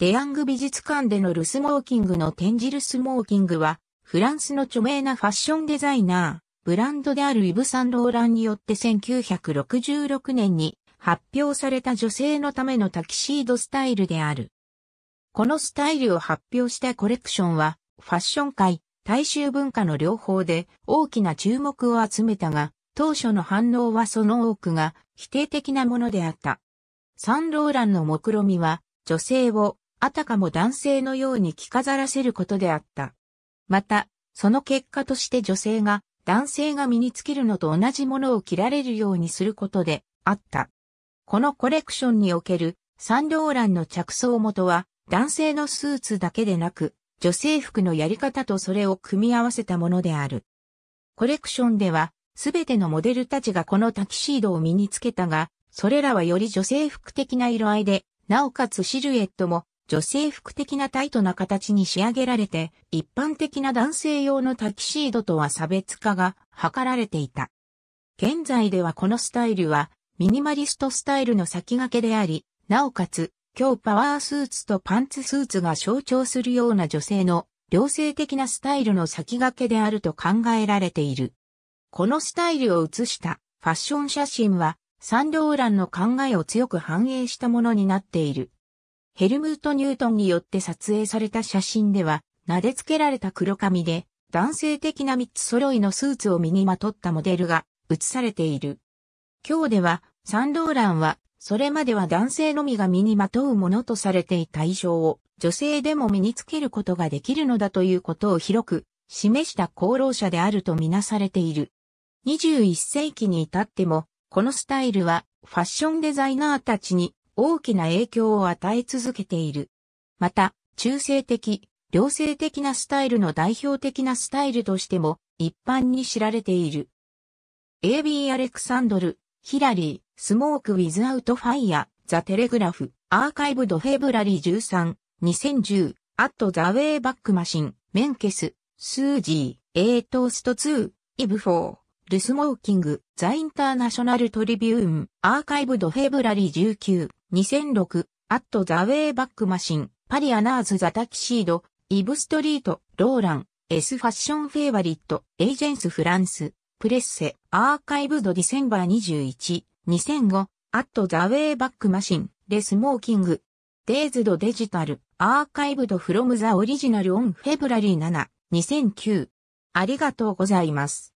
デヤング美術館でのルスモーキングの展示ルスモーキングは、フランスの著名なファッションデザイナー、ブランドであるイブ・サンローランによって1966年に発表された女性のためのタキシードスタイルである。このスタイルを発表したコレクションは、ファッション界、大衆文化の両方で大きな注目を集めたが、当初の反応はその多くが否定的なものであった。サンローランの目論みは、女性をあたかも男性のように着飾らせることであった。また、その結果として女性が男性が身につけるのと同じものを着られるようにすることであった。このコレクションにおけるサンローランの着想元は男性のスーツだけでなく女性服のやり方とそれを組み合わせたものである。コレクションではすべてのモデルたちがこのタキシードを身につけたが、それらはより女性服的な色合いで、なおかつシルエットも女性服的なタイトな形に仕上げられて、一般的な男性用のタキシードとは差別化が図られていた。現在ではこのスタイルは、ミニマリストスタイルの先駆けであり、なおかつ、今日パワースーツとパンツスーツが象徴するような女性の良性的なスタイルの先駆けであると考えられている。このスタイルを写したファッション写真は、サンローランの考えを強く反映したものになっている。ヘルムート・ニュートンによって撮影された写真では、撫でつけられた黒髪で、男性的な三つ揃いのスーツを身にまとったモデルが写されている。今日では、サンローランは、それまでは男性のみが身にまとうものとされていた衣装を、女性でも身につけることができるのだということを広く、示した功労者であるとみなされている。21世紀に至っても、このスタイルはファッションデザイナーたちに大きな影響を与え続けている。また、中性的、良性的なスタイルの代表的なスタイルとしても一般に知られている。AB アレクサンドル、ヒラリー、スモーク・ウィズ・アウト・ファイア、ザ・テレグラフ、アーカイブ・ド・フェブラリー13、2010、アット・ザ・ウェイ・バック・マシン、メンケス、スージー、エイトースト2、イブフォー、ルスモーキング、ザ・インターナショナル・トリビューン、アーカイブ・ド・フェブラリー19、2006、アット・ザ・ウェイ・バック・マシン、パリ・アナーズ・ザ・タキシード、イブ・ストリート、ローラン、エス・ファッション・フェイバリット、エージェンス・フランス、プレッセ、アーカイブド・ディセンバー21、2005、アット・ザ・ウェイ・バック・マシン、レス・モーキング、デイズ・ド・デジタル、アーカイブド・フロム・ザ・オリジナル・オン・フェブラリー7、2009。ありがとうございます。